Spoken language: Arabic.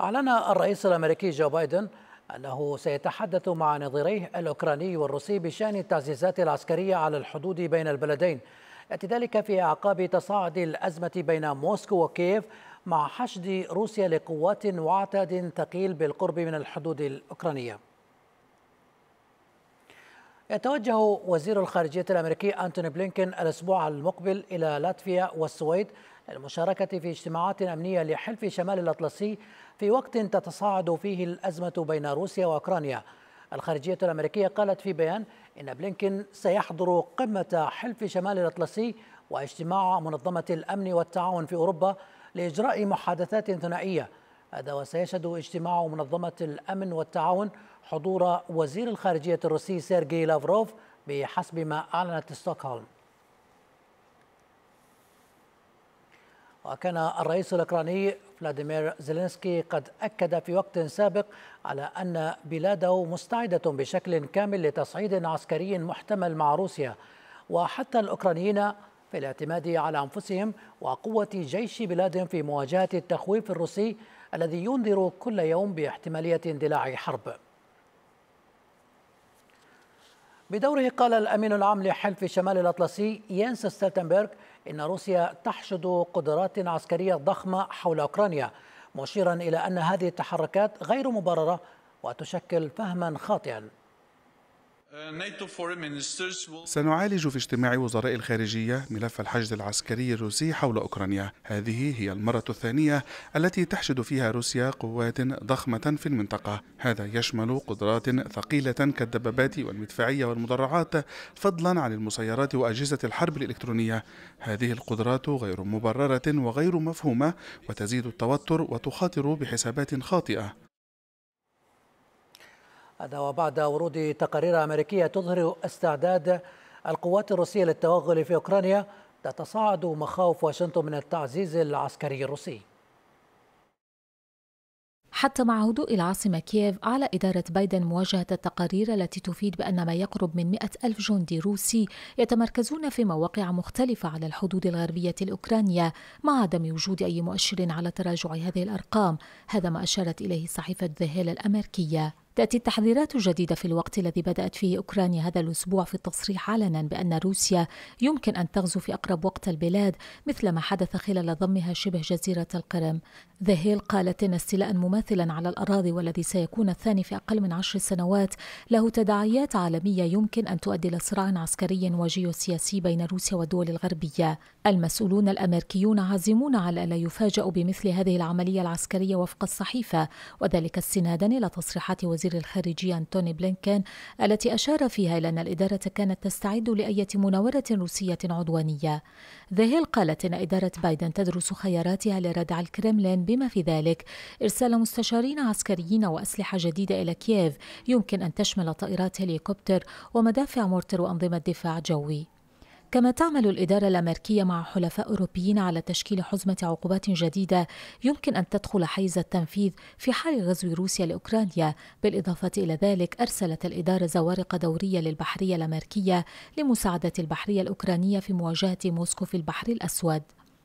أعلن الرئيس الأمريكي جو بايدن أنه سيتحدث مع نظيريه الأوكراني والروسي بشأن التعزيزات العسكرية على الحدود بين البلدين يأتي ذلك في أعقاب تصاعد الأزمة بين موسكو وكييف مع حشد روسيا لقوات وعتاد ثقيل بالقرب من الحدود الأوكرانية يتوجه وزير الخارجية الأمريكي أنتوني بلينكين الأسبوع المقبل إلى لاتفيا والسويد للمشاركة في اجتماعات أمنية لحلف شمال الأطلسي في وقت تتصاعد فيه الأزمة بين روسيا وأوكرانيا الخارجية الأمريكية قالت في بيان إن بلينكين سيحضر قمة حلف شمال الأطلسي واجتماع منظمة الأمن والتعاون في أوروبا لإجراء محادثات ثنائية هذا وسيشهد اجتماع منظمة الأمن والتعاون حضور وزير الخارجية الروسي سيرجي لافروف بحسب ما أعلنت ستوكهولم وكان الرئيس الأوكراني فلاديمير زيلينسكي قد أكد في وقت سابق على أن بلاده مستعدة بشكل كامل لتصعيد عسكري محتمل مع روسيا وحتى الأوكرانيين في الاعتماد على أنفسهم وقوة جيش بلادهم في مواجهة التخويف الروسي الذي ينذر كل يوم باحتمالية اندلاع حرب بدوره قال الأمين العام لحلف شمال الأطلسي يانس ستلتنبرغ إن روسيا تحشد قدرات عسكرية ضخمة حول أوكرانيا مشيرا إلى أن هذه التحركات غير مبررة وتشكل فهما خاطئا Uh, سنعالج في اجتماع وزراء الخارجية ملف الحشد العسكري الروسي حول أوكرانيا هذه هي المرة الثانية التي تحشد فيها روسيا قوات ضخمة في المنطقة هذا يشمل قدرات ثقيلة كالدبابات والمدفعية والمدرعات فضلا عن المسيرات وأجهزة الحرب الإلكترونية هذه القدرات غير مبررة وغير مفهومة وتزيد التوتر وتخاطر بحسابات خاطئة هذا وبعد ورود تقارير أمريكية تظهر استعداد القوات الروسية للتوغل في أوكرانيا تتصاعد مخاوف واشنطن من التعزيز العسكري الروسي حتى مع هدوء العاصمة كييف على إدارة بايدن مواجهة التقارير التي تفيد بأن ما يقرب من مئة ألف جندي روسي يتمركزون في مواقع مختلفة على الحدود الغربية الأوكرانية مع عدم وجود أي مؤشر على تراجع هذه الأرقام هذا ما أشارت إليه صحيفة ذهيل الأمريكية تأتي التحذيرات الجديدة في الوقت الذي بدأت فيه أوكرانيا هذا الأسبوع في التصريح علنا بأن روسيا يمكن أن تغزو في أقرب وقت البلاد مثل ما حدث خلال ضمها شبه جزيرة القرم ذا هيل قالت إن استيلاء مماثلا على الأراضي والذي سيكون الثاني في أقل من عشر سنوات له تداعيات عالمية يمكن أن تؤدي إلى صراع عسكري وجيوسياسي بين روسيا والدول الغربية المسؤولون الأمريكيون عازمون على ألا يفاجأوا بمثل هذه العملية العسكرية وفق الصحيفة وذلك استنادا إلى تصريحات وزير وزير الخارجية أنتوني بلينكين التي أشار فيها إلى أن الإدارة كانت تستعد لأية مناورة روسية عدوانية ذا هيل قالت إن إدارة بايدن تدرس خياراتها لردع الكرملين بما في ذلك إرسال مستشارين عسكريين وأسلحة جديدة إلى كييف يمكن أن تشمل طائرات هليكوبتر ومدافع مورتر وأنظمة دفاع جوي كما تعمل الإدارة الأمريكية مع حلفاء أوروبيين على تشكيل حزمة عقوبات جديدة يمكن أن تدخل حيز التنفيذ في حال غزو روسيا لأوكرانيا بالإضافة إلى ذلك أرسلت الإدارة زوارق دورية للبحرية الأمريكية لمساعدة البحرية الأوكرانية في مواجهة موسكو في البحر الأسود